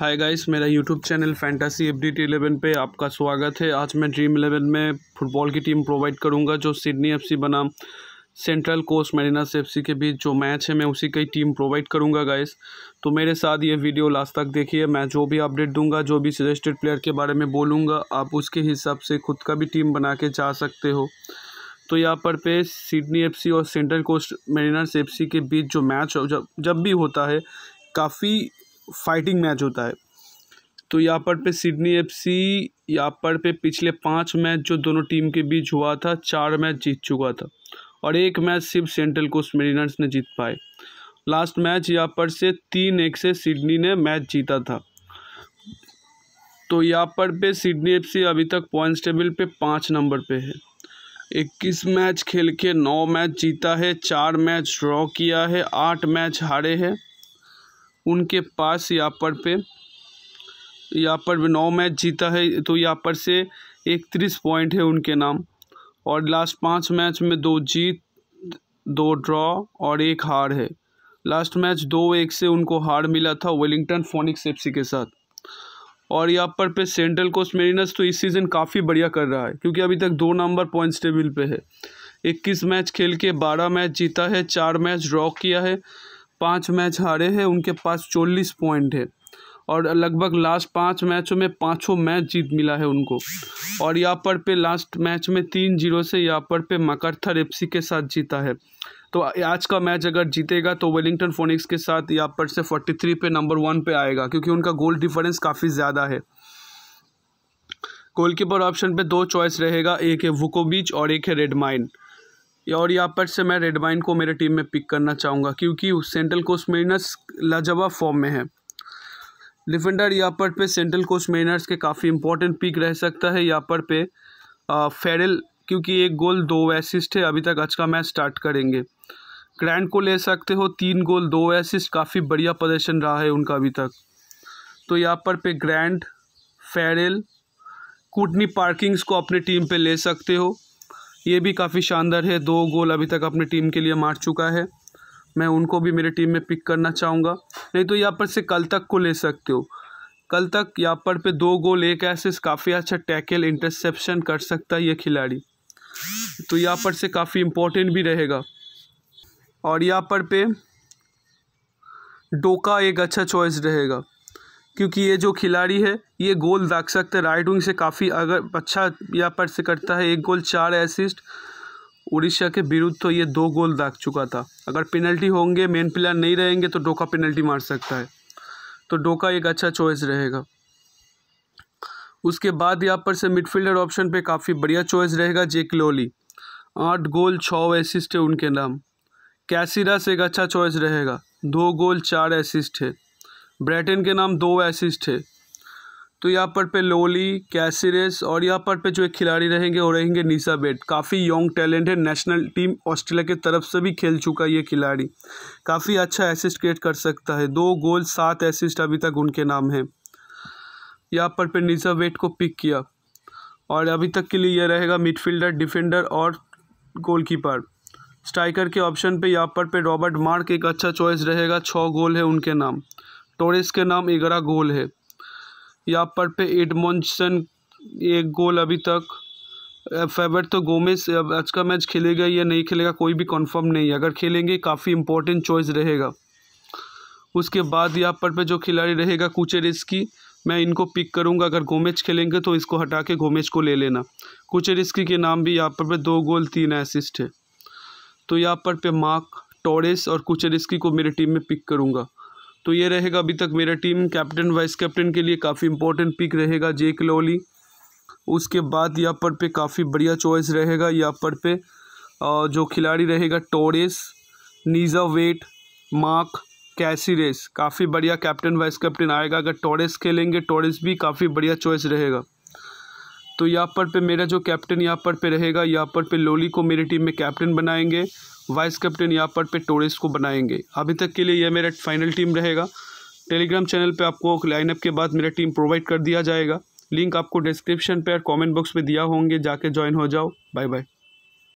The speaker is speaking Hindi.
हाय गाइस मेरा YouTube channel fantasy F D T eleven पर आपका स्वागत है आज मैं ड्रीम इलेवन में फुटबॉल की टीम प्रोवाइड करूंगा जो सिडनी एफ सी बनाम central coast Mariners F C के बीच जो मैच है मैं उसी की टीम प्रोवाइड करूंगा गाइस तो मेरे साथ ये वीडियो लास्ट तक देखिए मैं जो भी अपडेट दूंगा जो भी सजेस्टेड प्लेयर के बारे में बोलूँगा आप उसके हिसाब से खुद का भी टीम बना के जा सकते हो तो यहाँ पर पे सिडनी एफ और सेंट्रल कोस्ट मेरिनर्स एफसी के बीच जो मैच जब जब भी होता है काफ़ी फाइटिंग मैच होता है तो यहाँ पर पे सिडनी एफसी यहाँ पर पे पिछले पाँच मैच जो दोनों टीम के बीच हुआ था चार मैच जीत चुका था और एक मैच सिर्फ सेंट्रल कोस्ट मेरीनर्स ने जीत पाए लास्ट मैच यहाँ पर से तीन एक से सिडनी ने मैच जीता था तो यहाँ पर पे सिडनी एफसी अभी तक पॉइंट्स टेबल पे पाँच नंबर पे है इक्कीस मैच खेल के नौ मैच जीता है चार मैच ड्रॉ किया है आठ मैच हारे हैं उनके पास यहाँ पर पे यहाँ पर नौ मैच जीता है तो यहाँ पर से इकतीस पॉइंट है उनके नाम और लास्ट पाँच मैच में दो जीत दो ड्रॉ और एक हार है लास्ट मैच दो एक से उनको हार मिला था वेलिंगटन फोनिक्स एफसी के साथ और यहाँ पर पे सेंट्रल कोस्ट मेरीनर्स तो इस सीज़न काफ़ी बढ़िया कर रहा है क्योंकि अभी तक दो नंबर पॉइंट्स टेबल पे है इक्कीस मैच खेल के बारह मैच जीता है चार मैच ड्रॉ किया है पाँच मैच हारे हैं उनके पास चौलीस पॉइंट है और लगभग लास्ट पाँच मैचों में पाँचों मैच जीत मिला है उनको और यहाँ पर पे लास्ट मैच में तीन जीरो से यहाँ पर पे मकरथर एफसी के साथ जीता है तो आज का मैच अगर जीतेगा तो वेलिंगटन फोनिक्स के साथ यहाँ पर से फोर्टी थ्री पे नंबर वन पे आएगा क्योंकि उनका गोल डिफरेंस काफ़ी ज़्यादा है गोलकीपर ऑप्शन पर दो चॉइस रहेगा एक है वुकोबीच और एक है रेडमाइन और यहाँ पर से मैं रेडवाइन को मेरे टीम में पिक करना चाहूँगा क्योंकि सेंट्रल कोस्ट मेनर्स लाजवाब फॉर्म में है डिफेंडर यहाँ पर पे सेंट्रल कोस्ट मेनर्स के काफ़ी इंपॉर्टेंट पिक रह सकता है यहाँ पर पे फेरल क्योंकि एक गोल दो असिस्ट है अभी तक आज का मैच स्टार्ट करेंगे ग्रैंड को ले सकते हो तीन गोल दो एसिस्ट काफ़ी बढ़िया प्रदर्शन रहा है उनका अभी तक तो यहाँ पर पे ग्रैंड फेरल कुटनी पार्किंग्स को अपने टीम पे ले सकते हो ये भी काफ़ी शानदार है दो गोल अभी तक अपनी टीम के लिए मार चुका है मैं उनको भी मेरे टीम में पिक करना चाहूँगा नहीं तो यहाँ पर से कल तक को ले सकते हो कल तक यहाँ पर पे दो गोल एक ऐसे काफ़ी अच्छा टैकल इंटरसेप्शन कर सकता है ये खिलाड़ी तो यहाँ पर से काफ़ी इम्पोर्टेंट भी रहेगा और यहाँ पर पे डोका एक अच्छा चॉइस रहेगा क्योंकि ये जो खिलाड़ी है ये गोल दाग सकते है राइट विंग से काफ़ी अगर अच्छा यहाँ पर से करता है एक गोल चार एसिस्ट उड़ीसा के विरुद्ध तो ये दो गोल दाग चुका था अगर पेनल्टी होंगे मेन प्लेयर नहीं रहेंगे तो डोका पेनल्टी मार सकता है तो डोका एक अच्छा चॉइस रहेगा उसके बाद यहाँ पर से मिडफील्डर ऑप्शन पे काफ़ी बढ़िया चॉइस रहेगा जेक लोली आठ गोल छः एसिस्ट है उनके नाम से एक अच्छा चॉइस रहेगा दो गोल चार एसिस्ट है ब्रिटेन के नाम दो एसिस्ट थे तो यहाँ पर पे लोली कैसिरस और यहाँ पर पे जो एक खिलाड़ी रहेंगे वो रहेंगे निशा बेट काफ़ी यंग टैलेंट है नेशनल टीम ऑस्ट्रेलिया के तरफ से भी खेल चुका ये खिलाड़ी काफ़ी अच्छा एसिस्ट क्रिएट कर सकता है दो गोल सात एसिस्ट अभी तक उनके नाम है यहाँ पर पे निशा बेट को पिक किया और अभी तक के लिए यह रहेगा मिडफील्डर डिफेंडर और गोल स्ट्राइकर के ऑप्शन पर यहाँ पर पे रॉबर्ट मार्क एक अच्छा चॉइस रहेगा छः गोल है उनके नाम टोरेस के नाम ग्यारह गोल है यहाँ पर पे एडमसन एक गोल अभी तक फेवरेट तो गोमेस अब आज का मैच खेलेगा या नहीं खेलेगा कोई भी कंफर्म नहीं है अगर खेलेंगे काफ़ी इंपॉर्टेंट चॉइस रहेगा उसके बाद यहाँ पर पे जो खिलाड़ी रहेगा कुचेरिस की मैं इनको पिक करूँगा अगर गोमेज खेलेंगे तो इसको हटा के गोमेज को ले लेना कुचेरिस्की के नाम भी यहाँ पर पे दो गोल तीन असिस्ट है तो यहाँ पर पे मार्क टोरेस और कुचेरिस्की को मेरी टीम में पिक करूँगा तो ये रहेगा अभी तक मेरा टीम कैप्टन वाइस कैप्टन के लिए काफ़ी इंपॉर्टेंट पिक रहेगा जेक लोली उसके बाद यहाँ पर पे काफ़ी बढ़िया चॉइस रहेगा यहाँ पर पे जो खिलाड़ी रहेगा टोरेस नीजा वेट मार्क कैसी रेस काफ़ी बढ़िया कैप्टन वाइस कैप्टन आएगा अगर टोरेस खेलेंगे टोरेस भी काफ़ी बढ़िया चॉइस रहेगा तो यहाँ पर पे मेरा जो कैप्टन यहाँ पर पे रहेगा यहाँ पर पे लोली को मेरी टीम में कैप्टन बनाएंगे वाइस कैप्टन यहाँ पर पे टोरेस को बनाएंगे अभी तक के लिए यह मेरा फाइनल टीम रहेगा टेलीग्राम चैनल पे आपको लाइनअप के बाद मेरा टीम प्रोवाइड कर दिया जाएगा लिंक आपको डिस्क्रिप्शन पे और कमेंट बॉक्स में दिया होंगे जाके ज्वाइन हो जाओ बाय बाय